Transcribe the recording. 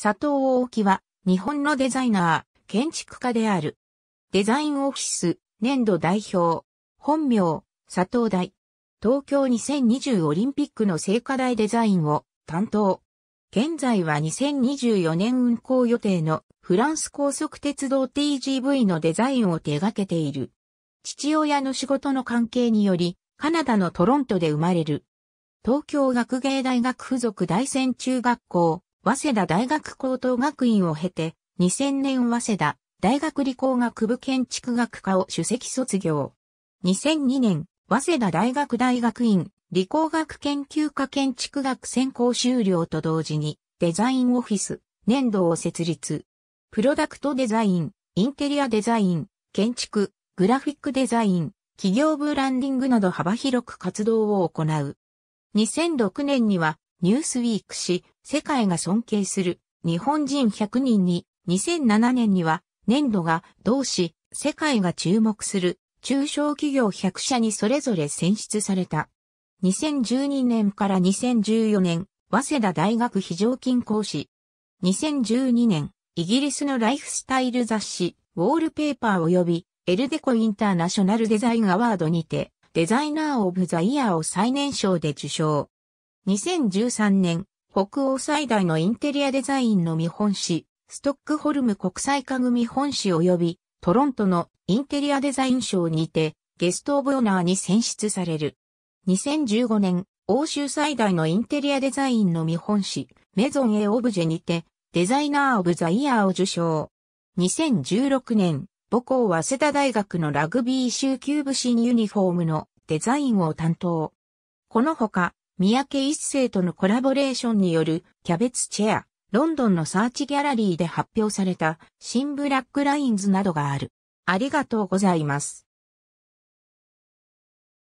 佐藤大木は、日本のデザイナー、建築家である。デザインオフィス、年度代表。本名、佐藤大。東京2020オリンピックの聖火台デザインを担当。現在は2024年運行予定のフランス高速鉄道 TGV のデザインを手掛けている。父親の仕事の関係により、カナダのトロントで生まれる。東京学芸大学附属大仙中学校、早稲田大学高等学院を経て、2000年早稲田大学理工学部建築学科を首席卒業。2002年、早稲田大学大学院理工学研究科建築学専攻修了と同時に、デザインオフィス、年度を設立。プロダクトデザイン、インテリアデザイン、建築、グラフィックデザイン、企業ブランディングなど幅広く活動を行う。2006年にはニュースウィーク誌、世界が尊敬する日本人100人に2007年には年度が同誌、世界が注目する中小企業100社にそれぞれ選出された。2012年から2014年、早稲田大学非常勤講師。2012年、イギリスのライフスタイル雑誌、ウォールペーパー及び、エルデコインターナショナルデザインアワードにて、デザイナーオブザイヤーを最年少で受賞。2013年、北欧最大のインテリアデザインの見本市、ストックホルム国際家具見本市及びトロントのインテリアデザイン賞にてゲストオブオナーに選出される。2015年、欧州最大のインテリアデザインの見本誌、メゾンエオブジェにて、デザイナーオブザイヤーを受賞。2016年、母校早稲田大学のラグビー集級部新ユニフォームのデザインを担当。この他、三宅一生とのコラボレーションによるキャベツチェア、ロンドンのサーチギャラリーで発表された新ブラックラインズなどがある。ありがとうございます。